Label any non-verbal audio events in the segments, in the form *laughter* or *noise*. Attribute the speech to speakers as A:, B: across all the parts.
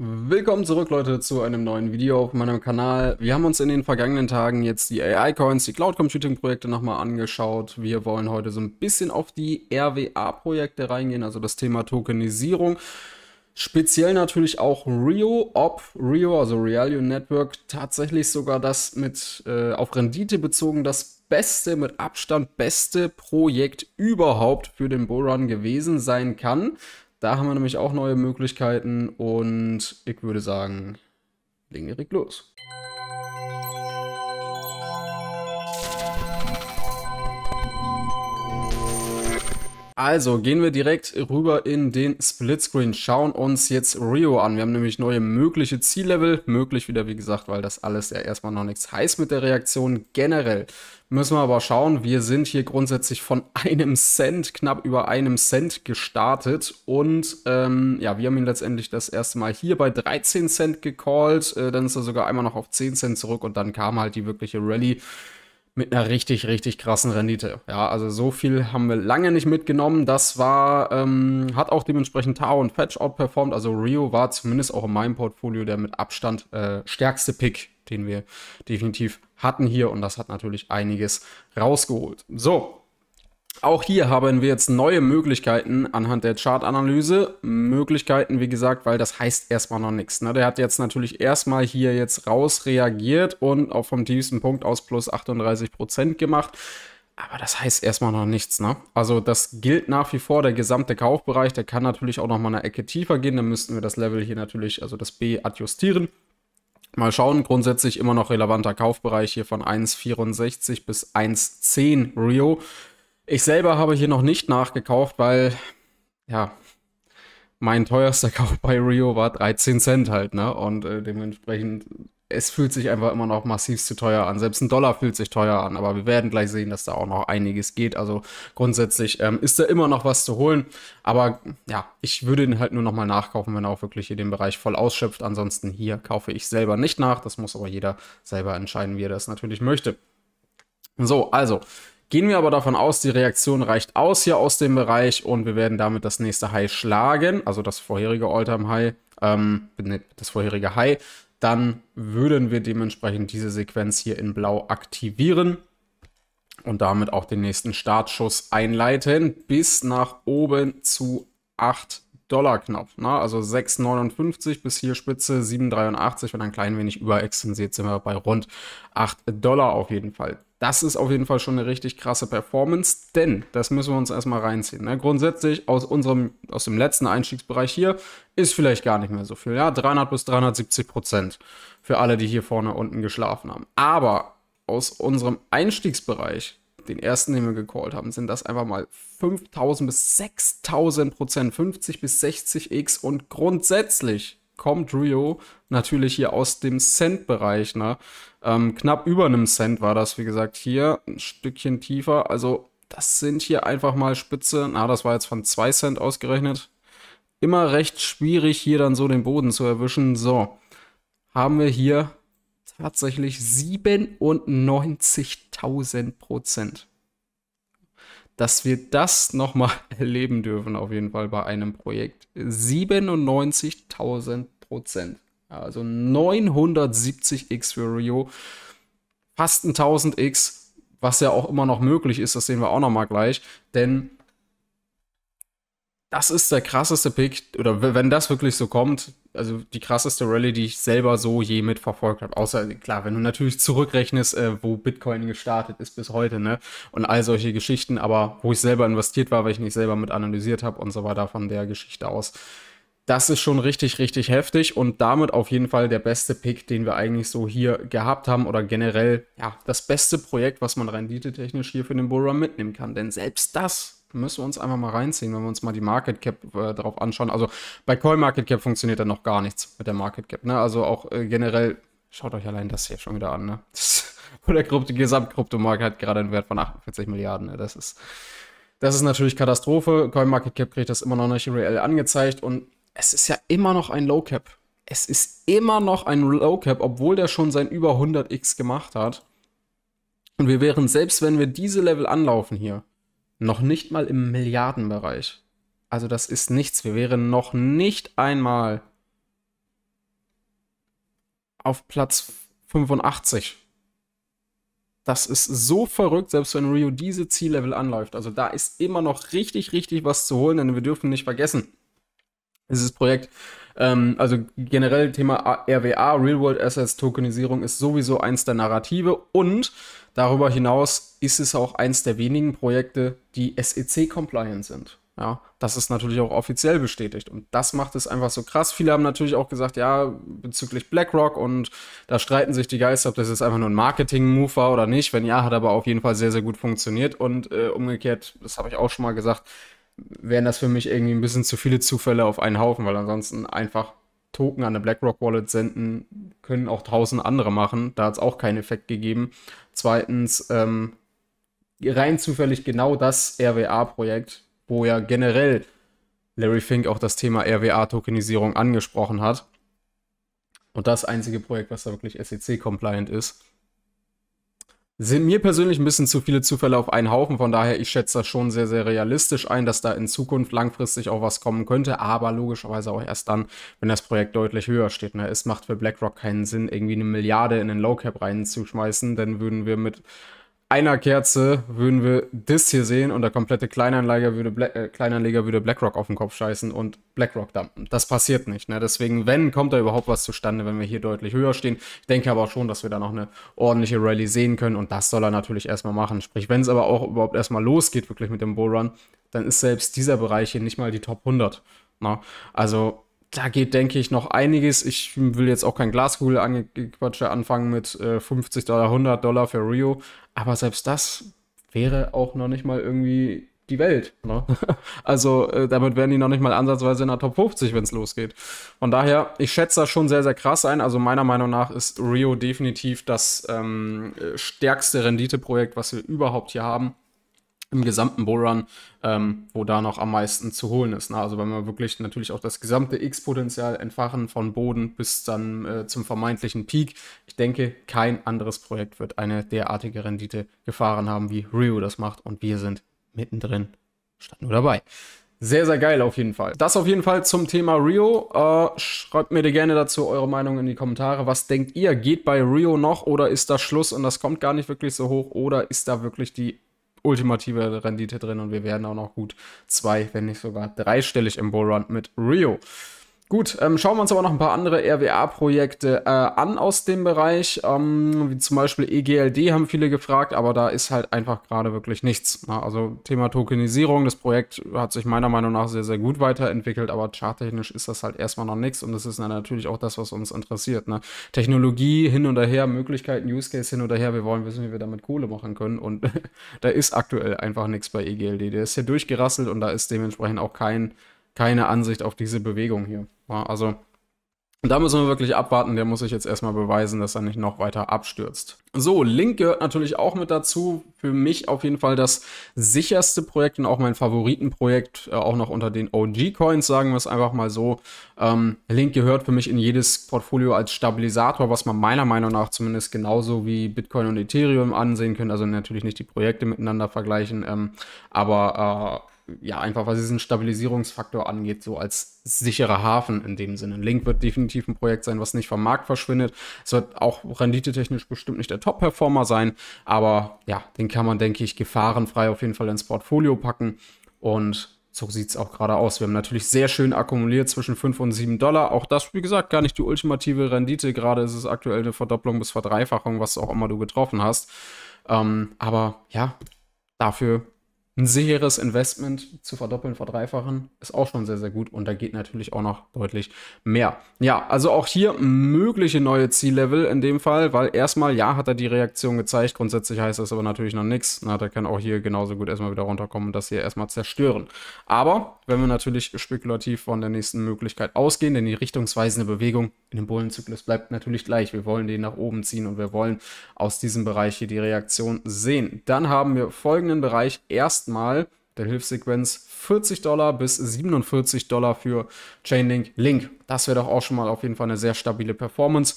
A: Willkommen zurück Leute zu einem neuen Video auf meinem Kanal. Wir haben uns in den vergangenen Tagen jetzt die AI-Coins, die Cloud Computing Projekte nochmal angeschaut. Wir wollen heute so ein bisschen auf die RWA-Projekte reingehen, also das Thema Tokenisierung. Speziell natürlich auch Rio, ob Rio, also Realio Network, tatsächlich sogar das mit äh, auf Rendite bezogen, das beste, mit Abstand beste Projekt überhaupt für den Bullrun gewesen sein kann. Da haben wir nämlich auch neue Möglichkeiten und ich würde sagen, legen direkt los. Also gehen wir direkt rüber in den Splitscreen, schauen uns jetzt Rio an. Wir haben nämlich neue mögliche Ziellevel, möglich wieder wie gesagt, weil das alles ja erstmal noch nichts heißt mit der Reaktion generell. Müssen wir aber schauen, wir sind hier grundsätzlich von *laughs* einem Cent, knapp über einem Cent gestartet und ähm, ja, wir haben ihn letztendlich das erste Mal hier bei 13 Cent gecallt, äh, dann ist er sogar einmal noch auf 10 Cent zurück und dann kam halt die wirkliche Rallye mit einer richtig, richtig krassen Rendite. Ja, also so viel haben wir lange nicht mitgenommen. Das war, ähm, hat auch dementsprechend Tao und Fetch outperformed. Also Rio war zumindest auch in meinem Portfolio der mit Abstand äh, stärkste Pick, den wir definitiv hatten hier. Und das hat natürlich einiges rausgeholt. So, auch hier haben wir jetzt neue Möglichkeiten anhand der Chartanalyse. Möglichkeiten, wie gesagt, weil das heißt erstmal noch nichts. Ne? Der hat jetzt natürlich erstmal hier jetzt raus reagiert und auch vom tiefsten Punkt aus plus 38% gemacht. Aber das heißt erstmal noch nichts, ne? Also das gilt nach wie vor, der gesamte Kaufbereich, der kann natürlich auch noch mal eine Ecke tiefer gehen. Dann müssten wir das Level hier natürlich, also das B, adjustieren. Mal schauen, grundsätzlich immer noch relevanter Kaufbereich hier von 1,64 bis 1,10 Rio. Ich selber habe hier noch nicht nachgekauft, weil, ja, mein teuerster *laughs* Kauf bei Rio war 13 Cent halt, ne? Und äh, dementsprechend, es fühlt sich einfach immer noch massiv zu teuer an. Selbst ein Dollar fühlt sich teuer an, aber wir werden gleich sehen, dass da auch noch einiges geht. Also grundsätzlich ähm, ist da immer noch was zu holen. Aber ja, ich würde ihn halt nur nochmal nachkaufen, wenn er auch wirklich hier den Bereich voll ausschöpft. Ansonsten hier kaufe ich selber nicht nach. Das muss aber jeder selber entscheiden, wie er das natürlich möchte. So, also, Gehen wir aber davon aus, die Reaktion reicht aus hier aus dem Bereich und wir werden damit das nächste High schlagen, also das vorherige Alltime High, ähm, das vorherige High. Dann würden wir dementsprechend diese Sequenz hier in Blau aktivieren und damit auch den nächsten Startschuss einleiten bis nach oben zu 8 Dollar Knopf. Ne? Also 6,59 bis hier Spitze, 7,83 wenn ein klein wenig überextensiert sind wir bei rund 8 Dollar auf jeden Fall. Das ist auf jeden Fall schon eine richtig krasse Performance, denn das müssen wir uns erstmal reinziehen. Ne? Grundsätzlich aus unserem, aus dem letzten Einstiegsbereich hier ist vielleicht gar nicht mehr so viel. Ja, 300 bis 370 Prozent für alle, die hier vorne unten geschlafen haben. Aber aus unserem Einstiegsbereich, den ersten, den wir gecallt haben, sind das einfach mal 5000 bis 6000 Prozent, 50 bis 60 X und grundsätzlich kommt Rio natürlich hier aus dem Cent-Bereich. Ne? Ähm, knapp über einem Cent war das, wie gesagt, hier ein Stückchen tiefer. Also das sind hier einfach mal Spitze. Na, das war jetzt von 2 Cent ausgerechnet. Immer recht schwierig, hier dann so den Boden zu erwischen. So, haben wir hier tatsächlich 97.000 Prozent dass wir das nochmal *laughs* erleben dürfen, auf jeden Fall bei einem Projekt. 97.000 Prozent. Also 970x für Rio. Fast ein 1000x, was ja auch immer noch möglich ist, das sehen wir auch nochmal gleich. Denn das ist der krasseste Pick, oder wenn das wirklich so kommt, also die krasseste Rallye, die ich selber so je mitverfolgt habe. Außer, klar, wenn du natürlich zurückrechnest, äh, wo Bitcoin gestartet ist bis heute, ne? Und all solche Geschichten, aber wo ich selber investiert war, weil ich nicht selber mit analysiert habe und so weiter von der Geschichte aus. Das ist schon richtig, richtig heftig und damit auf jeden Fall der beste Pick, den wir eigentlich so hier gehabt haben oder generell, ja, das beste Projekt, was man renditetechnisch hier für den Bullrun mitnehmen kann. Denn selbst das müssen wir uns einfach mal reinziehen, wenn wir uns mal die Market Cap äh, drauf anschauen. Also bei Coin Market Cap funktioniert dann noch gar nichts mit der Market Cap. Ne? Also auch äh, generell, schaut euch allein das hier schon wieder an. Ne? Und *laughs* der Krypto Gesamtkryptomarkt hat gerade einen Wert von 48 Milliarden. Ne? Das ist das ist natürlich Katastrophe. CoinMarketCap kriegt das immer noch nicht real angezeigt und es ist ja immer noch ein Low Cap. Es ist immer noch ein Low Cap, obwohl der schon sein über 100x gemacht hat. Und wir wären, selbst wenn wir diese Level anlaufen hier, noch nicht mal im Milliardenbereich. Also das ist nichts. Wir wären noch nicht einmal auf Platz 85. Das ist so verrückt, selbst wenn Rio diese Ziellevel anläuft. Also da ist immer noch richtig, richtig was zu holen, denn wir dürfen nicht vergessen, dieses Projekt, ähm, also generell Thema RWA, Real World Assets Tokenisierung, ist sowieso eins der Narrative und Darüber hinaus ist es auch eins der wenigen Projekte, die SEC-compliant sind. Ja, das ist natürlich auch offiziell bestätigt. Und das macht es einfach so krass. Viele haben natürlich auch gesagt, ja, bezüglich BlackRock und da streiten sich die Geister, ob das jetzt einfach nur ein Marketing-Move war oder nicht. Wenn ja, hat aber auf jeden Fall sehr, sehr gut funktioniert. Und äh, umgekehrt, das habe ich auch schon mal gesagt, wären das für mich irgendwie ein bisschen zu viele Zufälle auf einen Haufen, weil ansonsten einfach Token an eine BlackRock Wallet senden, können auch tausend andere machen. Da hat es auch keinen Effekt gegeben. Zweitens, ähm, rein zufällig genau das RWA-Projekt, wo ja generell Larry Fink auch das Thema RWA-Tokenisierung angesprochen hat. Und das einzige Projekt, was da wirklich SEC-compliant ist sind mir persönlich ein bisschen zu viele Zufälle auf einen Haufen. Von daher, ich schätze das schon sehr, sehr realistisch ein, dass da in Zukunft langfristig auch was kommen könnte. Aber logischerweise auch erst dann, wenn das Projekt deutlich höher steht. Ne? Es macht für BlackRock keinen Sinn, irgendwie eine Milliarde in den Low Cap reinzuschmeißen. Dann würden wir mit einer Kerze würden wir das hier sehen und der komplette Kleinanleger würde, Bla äh, Kleinanleger würde BlackRock auf den Kopf scheißen und BlackRock dumpen. Das passiert nicht. Ne? Deswegen, wenn, kommt da überhaupt was zustande, wenn wir hier deutlich höher stehen. Ich denke aber auch schon, dass wir da noch eine ordentliche Rallye sehen können und das soll er natürlich erstmal machen. Sprich, wenn es aber auch überhaupt erstmal losgeht, wirklich mit dem Bullrun, dann ist selbst dieser Bereich hier nicht mal die Top 100. Ne? Also da geht, denke ich, noch einiges. Ich will jetzt auch kein glaskugel angequatsche anfangen mit äh, 50 Dollar, 100 Dollar für Rio. Aber selbst das wäre auch noch nicht mal irgendwie die Welt. Ne? *laughs* Also äh, damit wären die noch nicht mal ansatzweise in der Top 50, wenn es losgeht. Von daher, ich schätze das schon sehr, sehr krass ein. Also meiner Meinung nach ist Rio definitiv das ähm, äh, stärkste Renditeprojekt, was wir überhaupt hier haben im gesamten Bullrun, ähm, wo da noch am meisten zu holen ist. Ne? Also wenn wir wirklich natürlich auch das gesamte X-Potenzial entfachen von Boden bis dann äh, zum vermeintlichen Peak. Ich denke, kein anderes Projekt wird eine derartige Rendite gefahren haben, wie Rio das macht und wir sind mittendrin, statt nur dabei. Sehr, sehr geil auf jeden Fall. Das auf jeden Fall zum Thema Rio. Äh, schreibt mir gerne dazu eure Meinung in die Kommentare. Was denkt ihr? Geht bei Rio noch oder ist da Schluss und das kommt gar nicht wirklich so hoch? Oder ist da wirklich die ultimative Rendite drin und wir werden auch noch gut zwei, wenn nicht sogar dreistellig im Bullrun mit Rio. Gut, ähm, schauen wir uns aber noch ein paar andere RWA-Projekte äh, an aus dem Bereich, ähm, wie zum Beispiel EGLD haben viele gefragt, aber da ist halt einfach gerade wirklich nichts. Na, ne? also Thema Tokenisierung, das Projekt hat sich meiner Meinung nach sehr, sehr gut weiterentwickelt, aber charttechnisch ist das halt erstmal noch nichts und das ist natürlich auch das, was uns interessiert. Ne? Technologie hin und her, Möglichkeiten, Use Case hin und her, wir wollen wissen, wie wir damit Kohle machen können und *laughs* da ist aktuell einfach nichts bei EGLD. Der ist hier durchgerasselt und da ist dementsprechend auch kein keine Ansicht auf diese Bewegung hier. Also da müssen wir wirklich abwarten. Der muss sich jetzt erstmal beweisen, dass er nicht noch weiter abstürzt. So, Link gehört natürlich auch mit dazu. Für mich auf jeden Fall das sicherste Projekt und auch mein Favoritenprojekt, äh, auch noch unter den OG-Coins, sagen wir es einfach mal so. Ähm, Link gehört für mich in jedes Portfolio als Stabilisator, was man meiner Meinung nach zumindest genauso wie Bitcoin und Ethereum ansehen können. Also natürlich nicht die Projekte miteinander vergleichen, ähm, aber äh, ja, einfach was diesen Stabilisierungsfaktor angeht, so als sicherer Hafen in dem Sinne. Link wird definitiv ein Projekt sein, was nicht vom Markt verschwindet. Es wird auch renditetechnisch bestimmt nicht der Top-Performer sein, aber ja, den kann man, denke ich, gefahrenfrei auf jeden Fall ins Portfolio packen. Und so sieht es auch gerade aus. Wir haben natürlich sehr schön akkumuliert zwischen 5 und 7 Dollar. Auch das, wie gesagt, gar nicht die ultimative Rendite. Gerade ist es aktuell eine Verdopplung bis Verdreifachung, was auch immer du getroffen hast. Ähm, aber ja, dafür ein sicheres Investment zu verdoppeln, verdreifachen, ist auch schon sehr, sehr gut. Und da geht natürlich auch noch deutlich mehr. Ja, also auch hier mögliche neue Ziellevel in dem Fall, weil erstmal, ja, hat er die Reaktion gezeigt. Grundsätzlich heißt das aber natürlich noch nichts. Na, der kann auch hier genauso gut erstmal wieder runterkommen und das hier erstmal zerstören. Aber wenn wir natürlich spekulativ von der nächsten Möglichkeit ausgehen, denn die richtungsweisende Bewegung in dem Bullenzyklus bleibt natürlich gleich. Wir wollen den nach oben ziehen und wir wollen aus diesem Bereich hier die Reaktion sehen. Dann haben wir folgenden Bereich. Erst erstmal der Hilfssequenz 40 Dollar bis 47 Dollar für Chainlink Link. Das wäre doch auch schon mal auf jeden Fall eine sehr stabile Performance.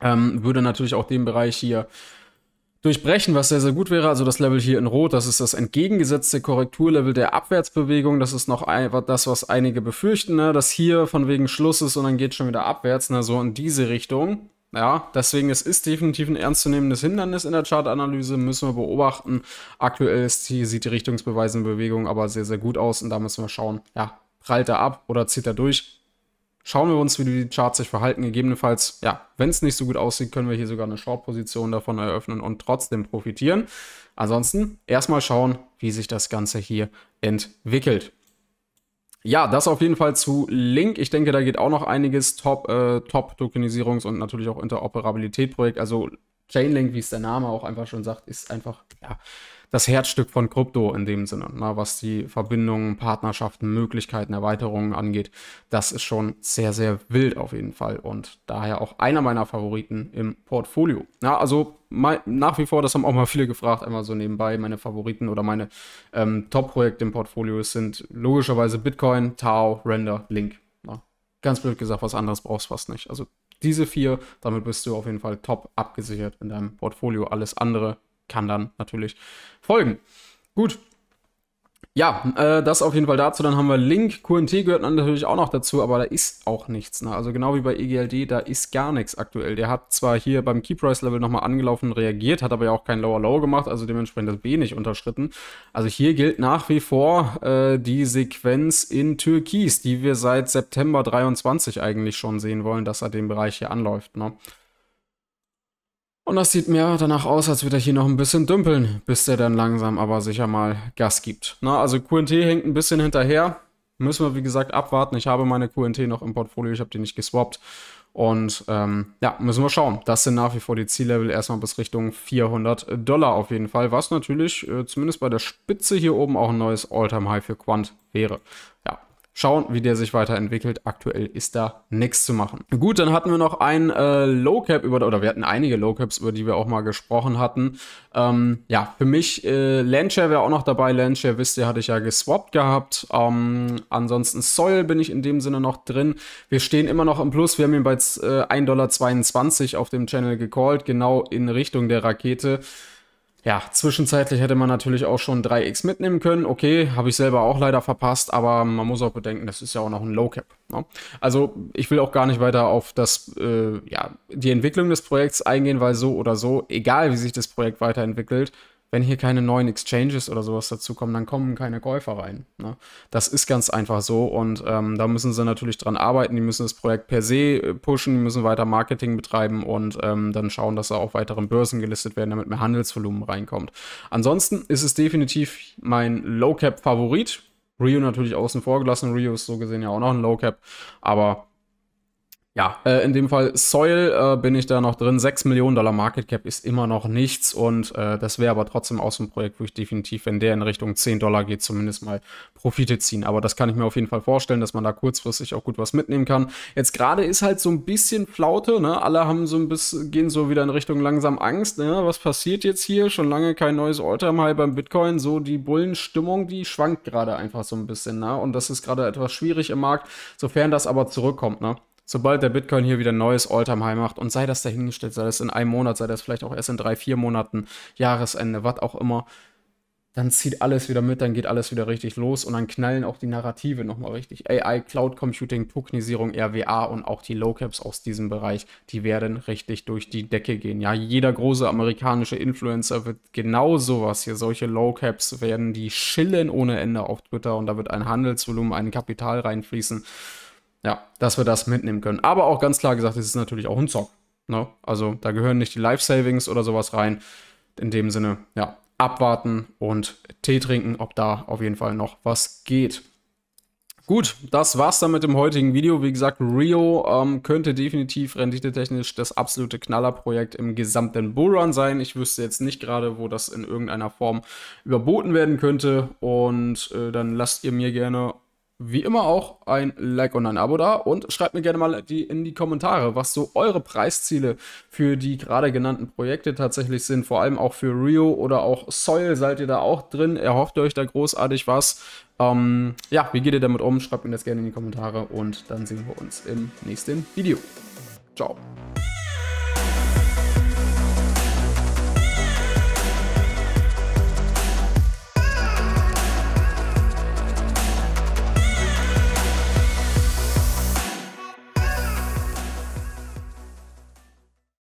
A: Ähm, würde natürlich auch den Bereich hier durchbrechen, was sehr, sehr gut wäre. Also das Level hier in Rot, das ist das entgegengesetzte Korrekturlevel der Abwärtsbewegung. Das ist noch einfach das, was einige befürchten, ne? dass hier von wegen Schluss ist und dann geht schon wieder abwärts, ne? so in diese Richtung. Ja, deswegen, es ist definitiv ein ernstzunehmendes Hindernis in der Chartanalyse, müssen wir beobachten. Aktuell ist die, sieht die Richtungsbeweise in Bewegung aber sehr, sehr gut aus und da müssen wir schauen, ja, prallt er ab oder zieht er durch? Schauen wir uns, wie die Charts sich verhalten. Gegebenenfalls, ja, wenn es nicht so gut aussieht, können wir hier sogar eine Short-Position davon eröffnen und trotzdem profitieren. Ansonsten erstmal schauen, wie sich das Ganze hier entwickelt. Ja, das auf jeden Fall zu Link. Ich denke, da geht auch noch einiges. Top, äh, Top Tokenisierungs- und natürlich auch Interoperabilität-Projekt. Also Chainlink, wie es der Name auch einfach schon sagt, ist einfach ja, das Herzstück von Krypto in dem Sinne, ne? was die Verbindungen, Partnerschaften, Möglichkeiten, Erweiterungen angeht. Das ist schon sehr, sehr wild auf jeden Fall und daher auch einer meiner Favoriten im Portfolio. Ja, also mein, nach wie vor, das haben auch mal viele gefragt, einmal so nebenbei, meine Favoriten oder meine ähm, Top-Projekte im Portfolio sind logischerweise Bitcoin, Tau, Render, Link. Ja, ne. ganz blöd gesagt, was anderes brauchst du fast nicht. Also diese vier, damit bist du auf jeden Fall top abgesichert in deinem Portfolio. Alles andere kann dann natürlich folgen. Gut. Ja, äh, das auf jeden Fall dazu. Dann haben wir Link. QNT gehört natürlich auch noch dazu, aber da ist auch nichts. Ne? Also genau wie bei EGLD, da ist gar nichts aktuell. Der hat zwar hier beim Key Price Level nochmal angelaufen reagiert, hat aber ja auch kein Lower Low gemacht, also dementsprechend das B nicht unterschritten. Also hier gilt nach wie vor äh, die Sequenz in Türkis, die wir seit September 23 eigentlich schon sehen wollen, dass er den Bereich hier anläuft. Ne? Und das sieht mir danach aus, als würde er hier noch ein bisschen dümpeln, bis der dann langsam aber sicher mal Gas gibt. Na, also QNT hängt ein bisschen hinterher. Müssen wir, wie gesagt, abwarten. Ich habe meine QNT noch im Portfolio, ich habe die nicht geswappt. Und ähm, ja, müssen wir schauen. Das sind nach wie vor die Ziellevel erstmal bis Richtung 400 Dollar auf jeden Fall, was natürlich äh, zumindest bei der Spitze hier oben auch ein neues Alltime high für Quant wäre. Ja, Schauen, wie der sich weiterentwickelt. Aktuell ist da nichts zu machen. Gut, dann hatten wir noch ein äh, Low Cap über, oder wir hatten einige Low Caps, über die wir auch mal gesprochen hatten. Ähm, ja, für mich, äh, Landshare wäre auch noch dabei. Landshare, wisst ihr, hatte ich ja geswappt gehabt. Ähm, ansonsten Soil bin ich in dem Sinne noch drin. Wir stehen immer noch im Plus. Wir haben ihn bei äh, 1,22 Dollar auf dem Channel gecallt, genau in Richtung der Rakete. Ja, zwischenzeitlich hätte man natürlich auch schon 3x mitnehmen können. Okay, habe ich selber auch leider verpasst, aber man muss auch bedenken, das ist ja auch noch ein Low Cap. Ne? Also ich will auch gar nicht weiter auf das, äh, ja, die Entwicklung des Projekts eingehen, weil so oder so, egal wie sich das Projekt weiterentwickelt, wenn hier keine neuen Exchanges oder sowas dazukommen, dann kommen keine Käufer rein. Ne? Das ist ganz einfach so und ähm, da müssen sie natürlich dran arbeiten. Die müssen das Projekt per se äh, pushen, die müssen weiter Marketing betreiben und ähm, dann schauen, dass da auch weiteren Börsen gelistet werden, damit mehr Handelsvolumen reinkommt. Ansonsten ist es definitiv mein Low Cap Favorit. Rio natürlich außen vor gelassen. Rio ist so gesehen ja auch noch ein Low Cap, aber ja, äh, in dem Fall Soil äh, bin ich da noch drin. 6 Millionen Dollar Market Cap ist immer noch nichts und äh, das wäre aber trotzdem auch so ein Projekt, wo ich definitiv, wenn der in Richtung 10 Dollar geht, zumindest mal Profite ziehen. Aber das kann ich mir auf jeden Fall vorstellen, dass man da kurzfristig auch gut was mitnehmen kann. Jetzt gerade ist halt so ein bisschen Flaute, ne? Alle haben so ein bisschen, gehen so wieder in Richtung langsam Angst, ne? Was passiert jetzt hier? Schon lange kein neues Alltime High beim Bitcoin. So die Bullenstimmung, die schwankt gerade einfach so ein bisschen, ne? Und das ist gerade etwas schwierig im Markt, sofern das aber zurückkommt, ne? sobald der Bitcoin hier wieder ein neues Alltime High macht und sei das dahingestellt, sei das in einem Monat, sei das vielleicht auch erst in drei, vier Monaten, Jahresende, was auch immer, dann zieht alles wieder mit, dann geht alles wieder richtig los und dann knallen auch die Narrative nochmal richtig. AI, Cloud Computing, Tokenisierung, RWA und auch die Low Caps aus diesem Bereich, die werden richtig durch die Decke gehen. Ja, jeder große amerikanische Influencer wird genau sowas hier. Solche Low Caps werden die schillen ohne Ende auf Twitter und da wird ein Handelsvolumen, ein Kapital reinfließen ja, dass wir das mitnehmen können. Aber auch ganz klar gesagt, es ist natürlich auch ein Zock. Ne? Also da gehören nicht die Life-Savings oder sowas rein. In dem Sinne, ja, abwarten und Tee trinken, ob da auf jeden Fall noch was geht. Gut, das war's dann mit dem heutigen Video. Wie gesagt, Rio ähm, könnte definitiv renditetechnisch das absolute Knallerprojekt im gesamten Bullrun sein. Ich wüsste jetzt nicht gerade, wo das in irgendeiner Form überboten werden könnte. Und äh, dann lasst ihr mir gerne wie immer auch ein Like und ein Abo da und schreibt mir gerne mal die, in die Kommentare, was so eure Preisziele für die gerade genannten Projekte tatsächlich sind. Vor allem auch für Rio oder auch Soil seid ihr da auch drin. Erhofft ihr euch da großartig was? Ähm, ja, wie geht ihr damit um? Schreibt mir das gerne in die Kommentare und dann sehen wir uns im nächsten Video. Ciao.